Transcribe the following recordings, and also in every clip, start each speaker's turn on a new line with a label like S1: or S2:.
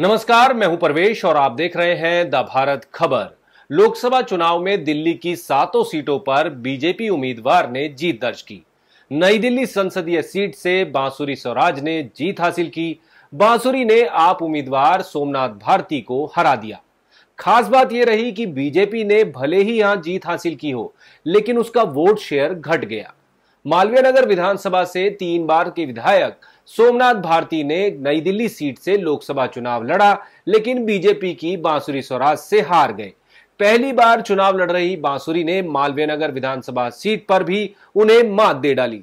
S1: नमस्कार मैं हूं परवेश और आप देख रहे हैं द भारत खबर लोकसभा चुनाव में दिल्ली की सातों सीटों पर बीजेपी उम्मीदवार ने जीत दर्ज की नई दिल्ली संसदीय सीट से बांसुरी स्वराज ने जीत हासिल की बांसुरी ने आप उम्मीदवार सोमनाथ भारती को हरा दिया खास बात यह रही कि बीजेपी ने भले ही यहां जीत हासिल की हो लेकिन उसका वोट शेयर घट गया मालवीय नगर विधानसभा से तीन बार के विधायक सोमनाथ भारती ने नई दिल्ली सीट से लोकसभा चुनाव लड़ा लेकिन बीजेपी की बांसुरी स्वराज से हार गए पहली बार चुनाव लड़ रही बांसुरी ने मालवीय नगर विधानसभा सीट पर भी उन्हें मात दे डाली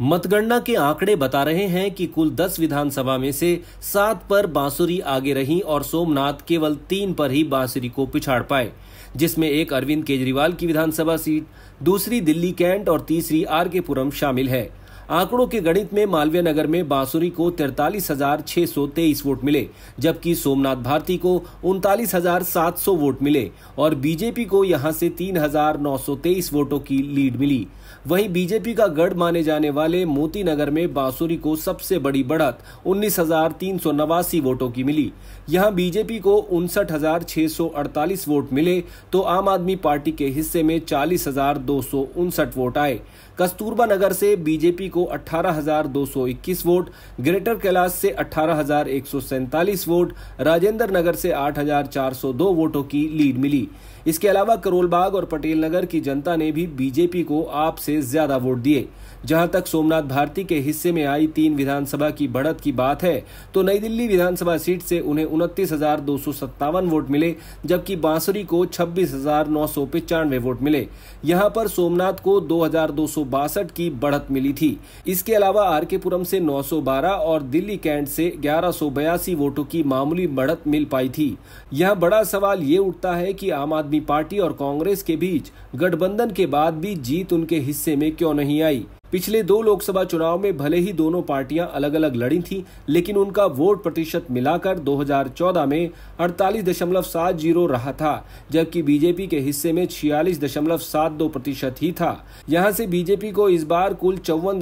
S1: मतगणना के आंकड़े बता रहे हैं कि कुल 10 विधानसभा में से सात पर बांसुरी आगे रही और सोमनाथ केवल तीन पर ही बांसुरी को पिछाड़ पाए जिसमें एक अरविंद केजरीवाल की विधानसभा सीट दूसरी दिल्ली कैंट और तीसरी आर के पुरम शामिल है आंकड़ों के गणित में मालवीय नगर में बांसुरी को तिरतालीस हजार छह सौ तेईस वोट मिले जबकि सोमनाथ भारती को उनतालीस हजार सात सौ वोट मिले और बीजेपी को यहां से तीन हजार नौ सौ तेईस वोटों की लीड मिली वहीं बीजेपी का गढ़ माने जाने वाले मोती नगर में बांसुरी को सबसे बड़ी बढ़त उन्नीस हजार तीन सौ नवासी वोटों की मिली यहां बीजेपी को उनसठ हजार छह सौ अड़तालीस वोट मिले तो आम आदमी पार्टी के हिस्से में चालीस हजार दो सौ उनसठ वोट आए कस्तूरबा नगर से बीजेपी को 18,221 वोट ग्रेटर कैलाश से अठारह वोट राजेंद्र नगर से 8,402 वोटों की लीड मिली इसके अलावा करोलबाग और पटेल नगर की जनता ने भी बीजेपी को आप से ज्यादा वोट दिए जहां तक सोमनाथ भारती के हिस्से में आई तीन विधानसभा की बढ़त की बात है तो नई दिल्ली विधानसभा सीट से उन्हें उनतीस वोट मिले जबकि बांसुरी को छब्बीस वोट मिले यहां पर सोमनाथ को दो की बढ़त मिली थी इसके अलावा आर के पुरम से 912 और दिल्ली कैंट से ग्यारह वोटों की मामूली बढ़त मिल पाई थी यह बड़ा सवाल ये उठता है कि आम आदमी पार्टी और कांग्रेस के बीच गठबंधन के बाद भी जीत उनके हिस्से में क्यों नहीं आई पिछले दो लोकसभा चुनाव में भले ही दोनों पार्टियां अलग अलग लड़ी थीं, लेकिन उनका वोट प्रतिशत मिलाकर 2014 में अड़तालीस रहा था जबकि बीजेपी के हिस्से में छियालीस प्रतिशत ही था यहां से बीजेपी को इस बार कुल चौवन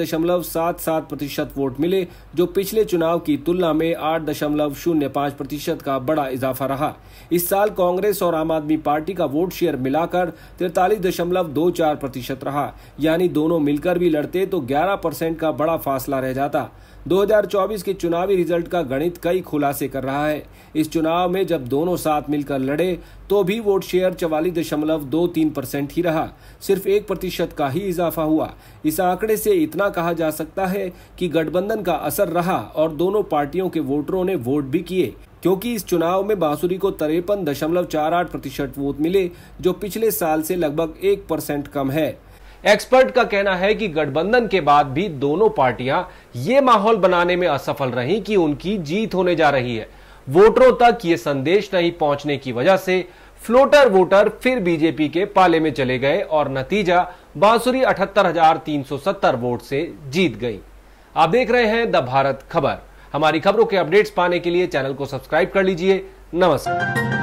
S1: प्रतिशत वोट मिले जो पिछले चुनाव की तुलना में आठ प्रतिशत का बड़ा इजाफा रहा इस साल कांग्रेस और आम आदमी पार्टी का वोट शेयर मिलाकर तिरतालीस प्रतिशत रहा यानी दोनों मिलकर भी लड़ते करते तो 11 परसेंट का बड़ा फासला रह जाता 2024 के चुनावी रिजल्ट का गणित कई खुलासे कर रहा है इस चुनाव में जब दोनों साथ मिलकर लड़े तो भी वोट शेयर चवालीस दशमलव दो तीन परसेंट ही रहा सिर्फ एक प्रतिशत का ही इजाफा हुआ इस आंकड़े से इतना कहा जा सकता है कि गठबंधन का असर रहा और दोनों पार्टियों के वोटरों ने वोट भी किए क्योंकि इस चुनाव में बांसुरी को तिरपन दशमलव चार आठ प्रतिशत वोट मिले जो पिछले साल से लगभग एक परसेंट कम है एक्सपर्ट का कहना है कि गठबंधन के बाद भी दोनों पार्टियां ये माहौल बनाने में असफल रही कि उनकी जीत होने जा रही है वोटरों तक ये संदेश नहीं पहुंचने की वजह से फ्लोटर वोटर फिर बीजेपी के पाले में चले गए और नतीजा बांसुरी अठहत्तर वोट से जीत गई आप देख रहे हैं द भारत खबर हमारी खबरों के अपडेट्स पाने के लिए चैनल को सब्सक्राइब कर लीजिए नमस्कार